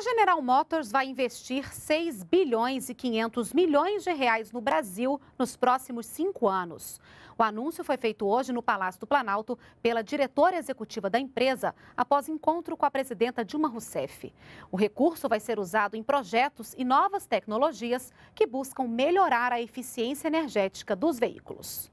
A General Motors vai investir 6 bilhões e 500 milhões de reais no Brasil nos próximos cinco anos. O anúncio foi feito hoje no Palácio do Planalto pela diretora executiva da empresa após encontro com a presidenta Dilma Rousseff. O recurso vai ser usado em projetos e novas tecnologias que buscam melhorar a eficiência energética dos veículos.